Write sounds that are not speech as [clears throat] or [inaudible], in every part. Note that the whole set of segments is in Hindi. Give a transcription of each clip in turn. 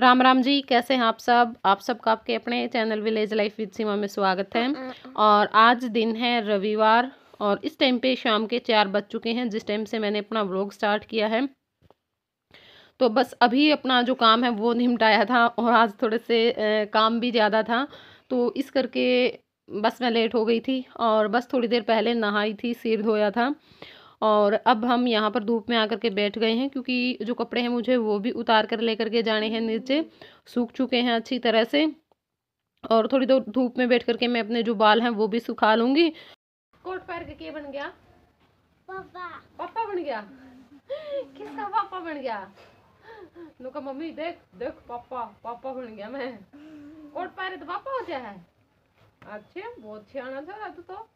राम राम जी कैसे हैं आप सब आप सबका आपके अपने channel village life with Seema में स्वागत है mm, mm, mm. और आज दिन है रविवार और इस टाइम पे शाम के चार बज चुके हैं जिस टाइम से मैंने अपना व्लॉग स्टार्ट किया है तो बस अभी अपना जो काम है वो निमटाया था और आज थोड़े से काम भी ज़्यादा था तो इस करके बस मैं लेट हो गई थी और बस थोड़ी देर पहले नहाई थी सिर धोया था और अब हम यहाँ पर धूप में आकर के बैठ गए हैं क्योंकि जो कपड़े हैं मुझे वो भी उतार कर लेकर के जाने हैं नीचे सूख चुके हैं अच्छी तरह से और थोड़ी देर धूप में बैठ करके मैं अपने जो बाल हैं वो भी सुखा लूंगी कोट पैर के बन गया पापा पापा बन गया किसका पापा बन गया लोका मम्मी देख देख पापा पापा बन गया मैं कोट पैर तो पापा हो गया है अच्छे बहुत अच्छे आना था तो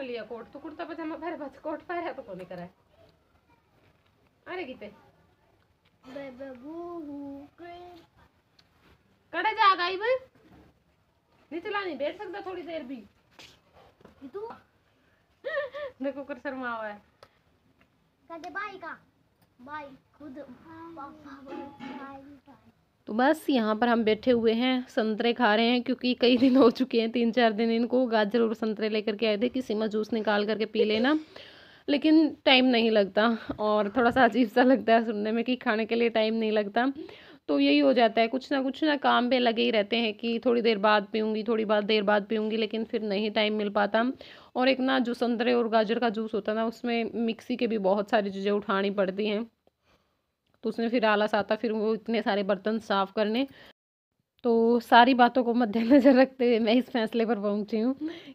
कर लिया कोट तो कुर्ता पजामा पहन बस कोट पहन रहा तो कोने करा अरे गीते कड़े जा गई बे नीचे ला नहीं बैठ सकता थोड़ी देर भी तू देखो कर शर्मा हुआ है कहते बाई का बाई खुद पापा तो बस यहाँ पर हम बैठे हुए हैं संतरे खा रहे हैं क्योंकि कई दिन हो चुके हैं तीन चार दिन इनको गाजर और संतरे लेकर के आए थे कि में जूस निकाल करके पी लेना लेकिन टाइम नहीं लगता और थोड़ा सा अजीब सा लगता है सुनने में कि खाने के लिए टाइम नहीं लगता तो यही हो जाता है कुछ ना कुछ ना काम पे लगे ही रहते हैं कि थोड़ी देर बाद पीऊँगी थोड़ी बाद देर बाद पीऊँगी लेकिन फिर नहीं टाइम मिल पाता और एक ना जो संतरे और गाजर का जूस होता ना उसमें मिक्सी के भी बहुत सारी चीज़ें उठानी पड़ती हैं तो उसने फिर आलस आता फिर वो इतने सारे बर्तन साफ़ करने तो सारी बातों को मद्देनज़र रखते हुए मैं इस फैसले पर पहुंची हूँ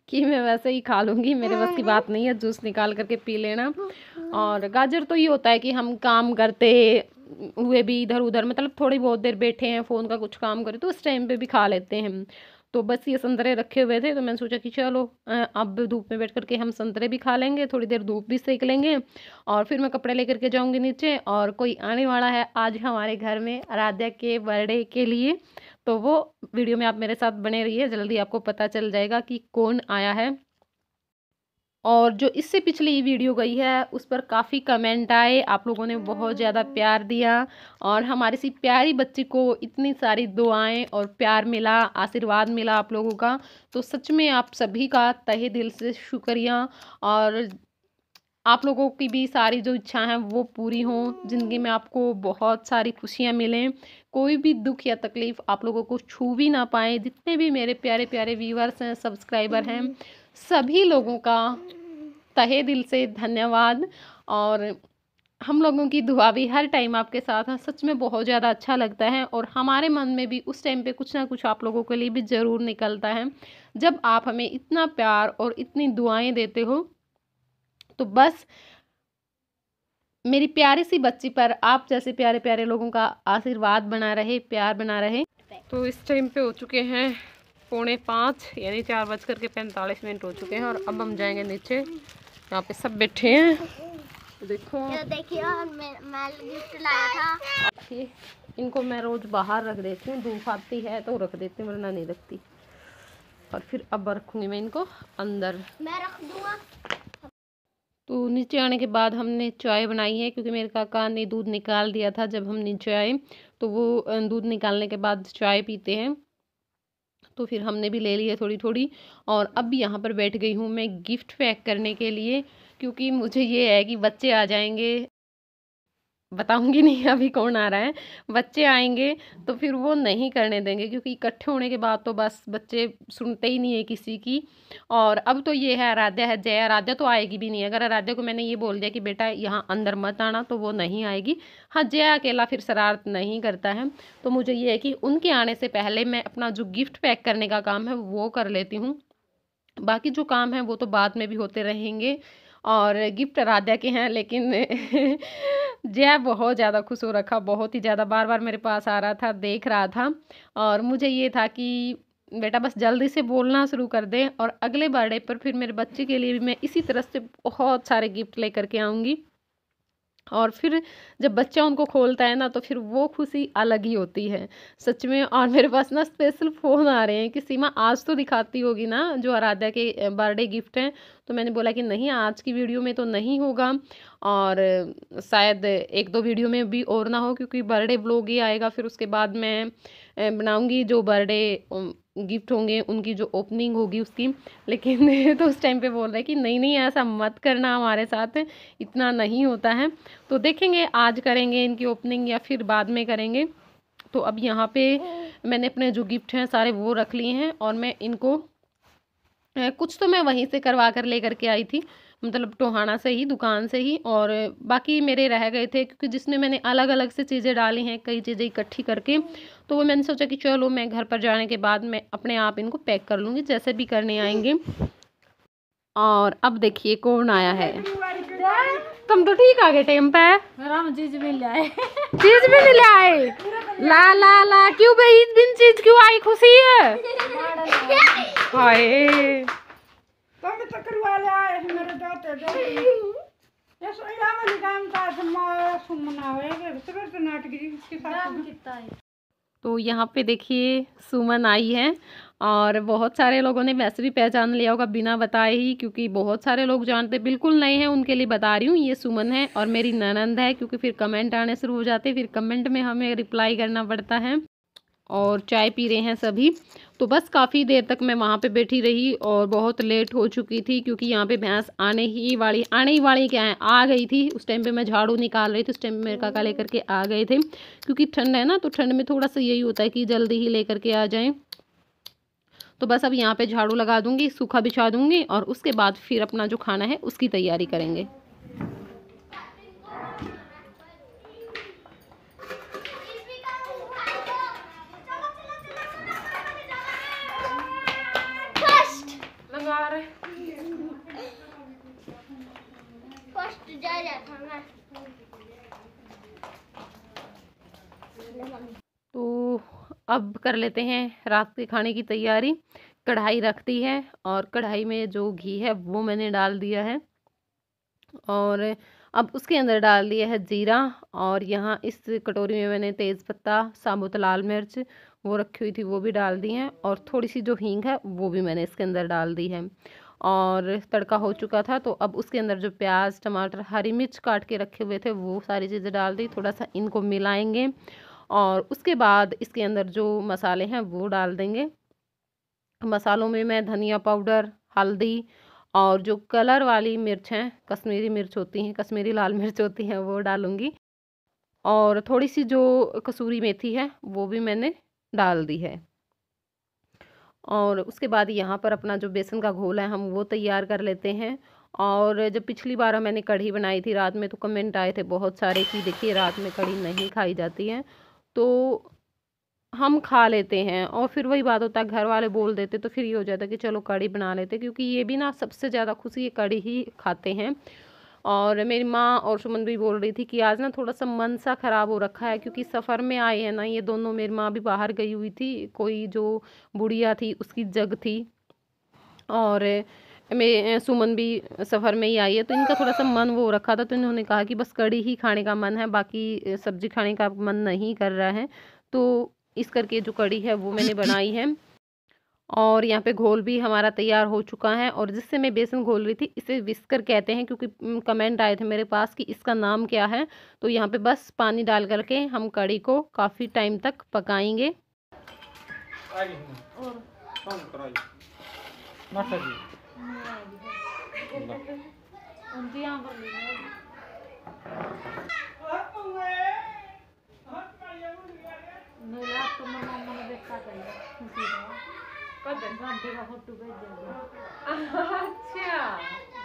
कि मैं वैसे ही खा लूँगी मेरे बस की हाँ। बात नहीं है जूस निकाल करके पी लेना हाँ, हाँ। और गाजर तो ये होता है कि हम काम करते हुए भी इधर उधर मतलब थोड़ी बहुत देर बैठे हैं फ़ोन का कुछ काम करें तो उस टाइम पे भी खा लेते हैं तो बस ये संतरे रखे हुए थे तो मैंने सोचा कि चलो अब धूप में बैठ करके हम संतरे भी खा लेंगे थोड़ी देर धूप भी सेक लेंगे और फिर मैं कपड़े लेकर के जाऊँगी नीचे और कोई आने वाला है आज हमारे घर में आराध्या के बर्थडे के लिए तो वो वीडियो में आप मेरे साथ बने रहिए जल्दी आपको पता चल जाएगा कि कौन आया है और जो इससे पिछली वीडियो गई है उस पर काफ़ी कमेंट आए आप लोगों ने बहुत ज़्यादा प्यार दिया और हमारी सी प्यारी बच्ची को इतनी सारी दुआएं और प्यार मिला आशीर्वाद मिला आप लोगों का तो सच में आप सभी का तहे दिल से शुक्रिया और आप लोगों की भी सारी जो इच्छा हैं वो पूरी हों ज़िंदगी में आपको बहुत सारी खुशियाँ मिलें कोई भी दुख या तकलीफ़ आप लोगों को छू भी ना पाए जितने भी मेरे प्यारे प्यारे व्यूवर्स हैं सब्सक्राइबर हैं सभी लोगों का तहे दिल से धन्यवाद और हम लोगों की दुआ भी हर टाइम आपके साथ है सच में बहुत ज़्यादा अच्छा लगता है और हमारे मन में भी उस टाइम पे कुछ ना कुछ आप लोगों के लिए भी ज़रूर निकलता है जब आप हमें इतना प्यार और इतनी दुआएं देते हो तो बस मेरी प्यारी सी बच्ची पर आप जैसे प्यारे प्यारे लोगों का आशीर्वाद बना रहे प्यार बना रहे तो इस टाइम पर हो चुके हैं पौने पाँच यानी चार बज करके पैंतालीस मिनट हो चुके हैं और अब हम जाएंगे नीचे यहाँ पे सब बैठे हैं देखो देखिए मैं गिफ्ट लाया था इनको मैं रोज़ बाहर रख देती हूँ धूप आती है तो रख देती हूँ वरना नहीं रखती और फिर अब रखूँगी मैं इनको अंदर मैं रख तो नीचे आने के बाद हमने चाय बनाई है क्योंकि मेरे काका ने दूध निकाल दिया था जब हम नीचे आए तो वो दूध निकालने के बाद चाय पीते हैं तो फिर हमने भी ले लिया थोड़ी थोड़ी और अब भी यहाँ पर बैठ गई हूँ मैं गिफ्ट पैक करने के लिए क्योंकि मुझे ये है कि बच्चे आ जाएंगे बताऊंगी [laughs] नहीं अभी कौन आ रहा है बच्चे आएंगे तो फिर वो नहीं करने देंगे क्योंकि इकट्ठे होने के बाद तो बस बच्चे सुनते ही नहीं है किसी की और अब तो ये है आराध्या है जय आराध्या तो आएगी भी नहीं अगर आराध्या को मैंने ये बोल दिया कि बेटा यहाँ अंदर मत आना तो वो नहीं आएगी हाँ जय अकेला फिर शरारत नहीं करता है तो मुझे ये है कि उनके आने से पहले मैं अपना जो गिफ्ट पैक करने का काम है वो कर लेती हूँ बाकी जो काम है वो तो बाद में भी होते रहेंगे और गिफ्ट राधा के हैं लेकिन [laughs] जय बहुत ज़्यादा खुश हो रखा बहुत ही ज़्यादा बार बार मेरे पास आ रहा था देख रहा था और मुझे ये था कि बेटा बस जल्दी से बोलना शुरू कर दे और अगले बर्थडे पर फिर मेरे बच्चे के लिए भी मैं इसी तरह से बहुत सारे गिफ्ट लेकर के आऊँगी और फिर जब बच्चा उनको खोलता है ना तो फिर वो खुशी अलग ही होती है सच में और मेरे पास ना स्पेशल फ़ोन आ रहे हैं कि सीमा आज तो दिखाती होगी ना जो आराध्या के बर्थडे गिफ्ट हैं तो मैंने बोला कि नहीं आज की वीडियो में तो नहीं होगा और शायद एक दो वीडियो में भी और ना हो क्योंकि बर्थडे ब्लॉग ही आएगा फिर उसके बाद मैं बनाऊँगी जो बर्थडे गिफ्ट होंगे उनकी जो ओपनिंग होगी उसकी लेकिन [laughs] तो उस टाइम पे बोल रहे कि नहीं नहीं ऐसा मत करना हमारे साथ इतना नहीं होता है तो देखेंगे आज करेंगे इनकी ओपनिंग या फिर बाद में करेंगे तो अब यहाँ पे मैंने अपने जो गिफ्ट हैं सारे वो रख लिए हैं और मैं इनको कुछ तो मैं वहीं से करवा कर ले करके आई थी मतलब टोहाना से ही दुकान से ही और बाकी मेरे रह गए थे क्योंकि जिसमें मैंने अलग अलग से चीज़ें डाली हैं कई चीज़ें इकट्ठी करके तो वो मैंने सोचा कि चलो मैं घर पर जाने के बाद मैं अपने आप इनको पैक कर लूँगी जैसे भी करने आएंगे और अब देखिए कौन आया है तुम तो ठीक आ गए टाइम पे चीज भी ले आए चीज भी नहीं ले आए ला ला ला क्यों भाई इस दिन चीज क्यों आई खुशी है हाय तुम तो ले आए मेरे दाते दो ये सोया मन काम था सब तो नाटक जी उसके साथ कितना है तो यहाँ पे देखिए सुमन आई है और बहुत सारे लोगों ने वैसे भी पहचान लिया होगा बिना बताए ही क्योंकि बहुत सारे लोग जानते बिल्कुल नए हैं उनके लिए बता रही हूँ ये सुमन है और मेरी ननंद है क्योंकि फिर कमेंट आने शुरू हो जाते फिर कमेंट में हमें रिप्लाई करना पड़ता है और चाय पी रहे हैं सभी तो बस काफ़ी देर तक मैं वहाँ पे बैठी रही और बहुत लेट हो चुकी थी क्योंकि यहाँ पे भैंस आने ही वाली आने ही वाली क्या है आ गई थी उस टाइम पे मैं झाड़ू निकाल रही थी उस टाइम पे मेरे काका लेकर के आ गए थे क्योंकि ठंड है ना तो ठंड में थोड़ा सा यही होता है कि जल्दी ही लेकर के आ जाएँ तो बस अब यहाँ पर झाड़ू लगा दूँगी सूखा बिछा दूँगी और उसके बाद फिर अपना जो खाना है उसकी तैयारी करेंगे तो अब कर लेते हैं रात के खाने की तैयारी कढ़ाई रखती है और कढ़ाई में जो घी है वो मैंने डाल दिया है और अब उसके अंदर डाल दिया है जीरा और यहाँ इस कटोरी में मैंने तेज़पत्ता साबुत लाल मिर्च वो रखी हुई थी वो भी डाल दी है और थोड़ी सी जो हींग है वो भी मैंने इसके अंदर डाल दी है और तड़का हो चुका था तो अब उसके अंदर जो प्याज टमाटर हरी मिर्च काट के रखे हुए थे वो सारी चीज़ें डाल दी थोड़ा सा इनको मिलाएंगे और उसके बाद इसके अंदर जो मसाले हैं वो डाल देंगे मसालों में मैं धनिया पाउडर हल्दी और जो कलर वाली मिर्च हैं कश्मीरी मिर्च होती हैं कश्मीरी लाल [laughs] मिर्च होती हैं वो डालूँगी और थोड़ी सी जो कसूरी मेथी है वो भी मैंने डाल दी है और उसके बाद यहाँ पर अपना जो बेसन का घोल है हम वो तैयार कर लेते हैं और जब पिछली बार मैंने कढ़ी बनाई थी रात में तो कमेंट आए थे बहुत सारे कि देखिए रात में कढ़ी नहीं खाई जाती है तो हम खा लेते हैं और फिर वही बात होता है घर वाले बोल देते तो फिर ये हो जाता है कि चलो कढ़ी बना लेते क्योंकि ये भी ना सबसे ज़्यादा खुशी ये कढ़ी ही खाते हैं और मेरी माँ और सुमन भी बोल रही थी कि आज ना थोड़ा सा मन सा ख़राब हो रखा है क्योंकि सफ़र में आए हैं ना ये दोनों मेरी माँ भी बाहर गई हुई थी कोई जो बुढ़िया थी उसकी जग थी और मे सुमन भी सफ़र में ही आई है तो इनका थोड़ा सा मन वो रखा था तो इन्होंने कहा कि बस कड़ी ही खाने का मन है बाकी सब्जी खाने का मन नहीं कर रहा है तो इस करके जो कड़ी है वो मैंने [clears throat] बनाई है और यहाँ पे घोल भी हमारा तैयार हो चुका है और जिससे मैं बेसन घोल रही थी इसे विस्कर कहते हैं क्योंकि कमेंट आए थे मेरे पास कि इसका नाम क्या है तो यहाँ पे बस पानी डाल करके हम कड़ी को काफ़ी टाइम तक पकाएंगे पर देखो आंटी का फोटो भेज देंगे अच्छा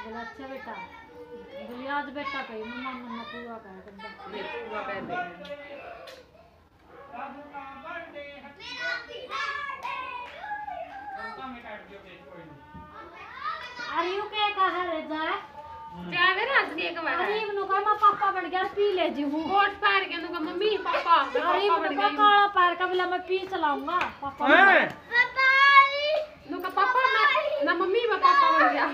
बोला अच्छा बेटा बोली आज बेटा कही मम्मा मम्मा पूरा कर पूरा कर दे अरे यू के कहा रे जाए जावे ना आज के कहा अरे इवनो का मैं पापा बन गया पी ले जी हूं कोट पार के नु का मम्मी पापा अरे इवनो का काला पार का बोला मैं पी चलाऊंगा पापा ना मम्मी व पापा बन गया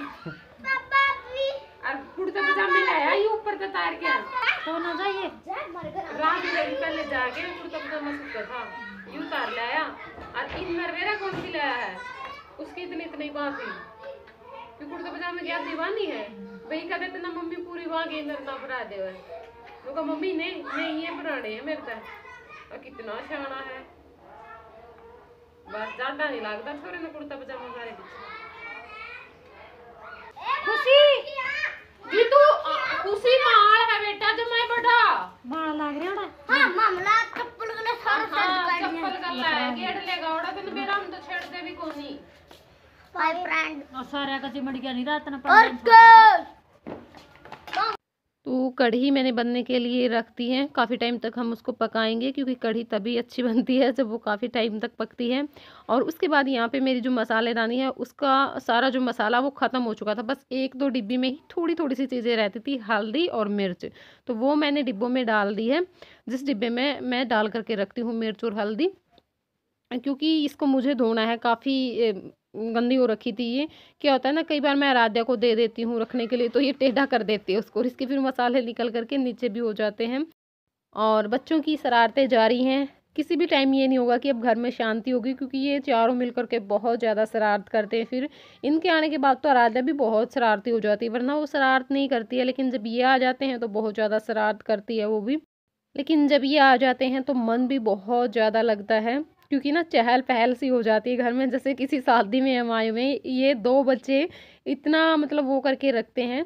और कुर्ता तो लाया ये ऊपर तार के तो ना जाइए पहले जाके कुर्ता तो पजामा था लाया और इन कौन सी लाया है उसकी बात कि कुर्ता क्या दीवानी है वही कहते ना मम्मी पूरी के अंदर ना भरा वो मम्मी ने नहीं ये पुराने मेरे तो। और कितना शाना है बस ज्यादा नहीं लगता छोरे ने कुर्ता पजामा सारे पीछे ਖੁਸ਼ੀ ਜੀ ਤੂੰ ਖੁਸ਼ੀ ਮਾਲ ਹੈ ਬੇਟਾ ਜੋ ਮੈਂ ਬੜਾ ਮਾਲ ਲੱਗ ਰਿਹਾ ਹਣਾ ਹਾਂ ਮਾਮਲਾ ਚੱਪਲ ਕਨੇ ਸਰ ਸੱਜ ਪਾਈ ਚੱਪਲ ਕਰ ਲੈ ਗੇੜ ਲੈ ਗਾੜਾ ਤੈਨੂੰ ਮੇਰਾ ਹੰਦ ਛੇੜਦੇ ਵੀ ਕੋਈ ਨਹੀਂ ਭਾਈ ਫਰੈਂਡ ਸਾਰਿਆਂ ਕਾ ਚਿਮੜ ਗਿਆ ਨਹੀਂ ਰਾਤ ਨਾ ਪੜ੍ਹਨ तो कढ़ी मैंने बनने के लिए रख दी है काफ़ी टाइम तक हम उसको पकाएंगे क्योंकि कढ़ी तभी अच्छी [laughs] बनती है जब वो काफ़ी टाइम तक पकती है और उसके बाद यहाँ पे मेरी जो मसालेदानी है उसका सारा जो मसाला वो ख़त्म हो चुका था बस एक दो डिब्बी में ही थोड़ी थोड़ी सी चीज़ें रहती थी हल्दी और मिर्च तो वो मैंने डिब्बों में डाल दी है जिस डिब्बे में मैं डाल करके रखती हूँ मिर्च और हल्दी क्योंकि इसको मुझे धोना है काफ़ी गंदी हो रखी थी ये क्या होता है ना कई बार मैं आराध्या को दे देती हूँ रखने के लिए तो ये टेढ़ा कर देती है उसको इसके फिर मसाले निकल करके नीचे भी हो जाते हैं और बच्चों की शरारतें जारी हैं किसी भी टाइम ये नहीं होगा कि अब घर में शांति होगी क्योंकि ये चारों मिल करके बहुत ज़्यादा शरारत करते हैं फिर इनके आने के बाद तो आराध्या भी बहुत शरारती हो जाती है वरना वो शरारत नहीं करती है लेकिन जब ये आ जाते हैं तो बहुत ज़्यादा शरारत करती है वो भी लेकिन जब ये आ जाते हैं तो मन भी बहुत ज़्यादा लगता है क्योंकि ना चहल पहल सी हो जाती है घर में जैसे किसी शादी में हम आए हुए ये दो बच्चे इतना मतलब वो करके रखते हैं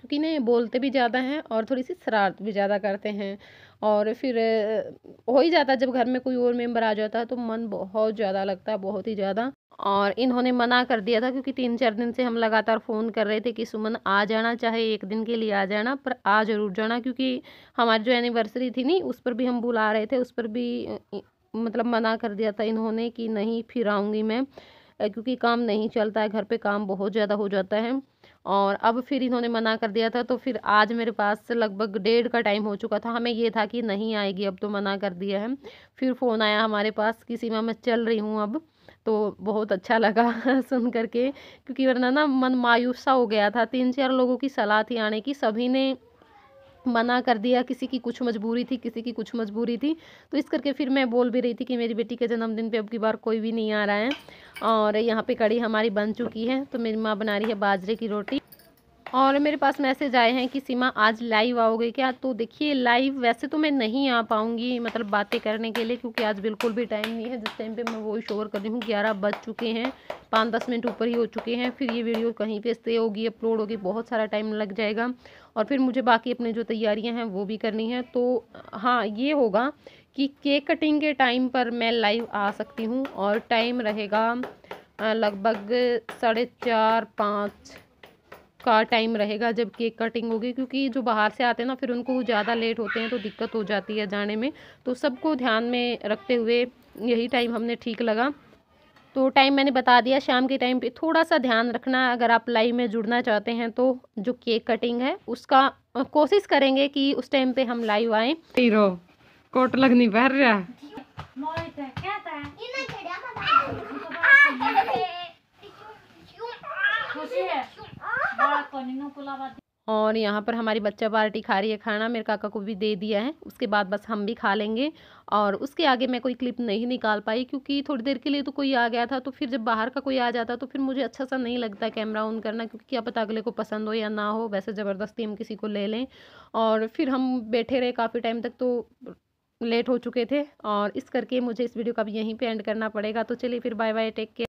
क्योंकि ना बोलते भी ज़्यादा हैं और थोड़ी सी शरारत भी ज़्यादा करते हैं और फिर हो ही जाता जब घर में कोई और मेम्बर आ जाता है तो मन बहुत ज़्यादा लगता है बहुत ही ज़्यादा और इन्होंने मना कर दिया था क्योंकि तीन चार दिन से हम लगातार फ़ोन कर रहे थे कि सुमन आ जाना चाहे एक दिन के लिए आ जाना पर आ ज़रूर जाना क्योंकि हमारी जो एनिवर्सरी थी नहीं उस पर भी हम बुला रहे थे उस पर भी मतलब मना कर दिया था इन्होंने कि नहीं फिर आऊँगी मैं क्योंकि काम नहीं चलता है घर पे काम बहुत ज़्यादा हो जाता है और अब फिर इन्होंने मना कर दिया था तो फिर आज मेरे पास से लगभग डेढ़ का टाइम हो चुका था हमें ये था कि नहीं आएगी अब तो मना कर दिया है फिर फ़ोन आया हमारे पास कि सीमा मैं चल रही हूँ अब तो बहुत अच्छा लगा [laughs] सुन करके क्योंकि वरना ना मन मायूसा हो गया था तीन चार लोगों की सलाह थी आने की सभी ने मना कर दिया किसी की कुछ मजबूरी थी किसी की कुछ मजबूरी थी तो इस करके फिर मैं बोल भी रही थी कि मेरी बेटी के जन्मदिन पे अब की बार कोई भी नहीं आ रहा है और यहाँ पे कड़ी हमारी बन चुकी है तो मेरी माँ बना रही है बाजरे की रोटी और मेरे पास मैसेज आए हैं कि सीमा आज लाइव आओगे क्या तो देखिए लाइव वैसे तो मैं नहीं आ पाऊँगी मतलब बातें करने के लिए क्योंकि आज बिल्कुल भी टाइम नहीं है जिस टाइम पे मैं वो शोर कर रही हूँ ग्यारह बज चुके हैं पाँच दस मिनट ऊपर ही हो चुके हैं फिर ये वीडियो कहीं पर स्टे होगी अपलोड होगी बहुत सारा टाइम लग जाएगा और फिर मुझे बाकी अपने जो तैयारियाँ हैं वो भी करनी है तो हाँ ये होगा कि केक कटिंग के टाइम पर मैं लाइव आ सकती हूँ और टाइम रहेगा लगभग साढ़े चार पाँच का टाइम रहेगा जब केक कटिंग होगी क्योंकि जो बाहर से आते हैं ना फिर उनको ज़्यादा लेट होते हैं तो दिक्कत हो जाती है जाने में तो सबको ध्यान में रखते हुए यही टाइम हमने ठीक लगा तो टाइम मैंने बता दिया शाम के टाइम पे थोड़ा सा ध्यान रखना अगर आप लाइव में जुड़ना चाहते हैं तो जो केक कटिंग है उसका कोशिश करेंगे कि उस टाइम पे हम लाइव आए कोट लगनी पहन रहा और यहाँ पर हमारी बच्चा पार्टी खा रही है खाना मेरे काका को भी दे दिया है उसके बाद बस हम भी खा लेंगे और उसके आगे मैं कोई क्लिप नहीं निकाल पाई क्योंकि थोड़ी देर के लिए तो कोई आ गया था तो फिर जब बाहर का कोई आ जाता तो फिर मुझे अच्छा सा नहीं लगता कैमरा ऑन करना क्योंकि क्या पता अगले को पसंद हो या ना हो वैसे ज़बरदस्ती हम किसी को ले लें और फिर हम बैठे रहे काफ़ी टाइम तक तो लेट हो चुके थे और इस करके मुझे इस वीडियो का भी यहीं पर एंड करना पड़ेगा तो चलिए फिर बाय बाय टेक केयर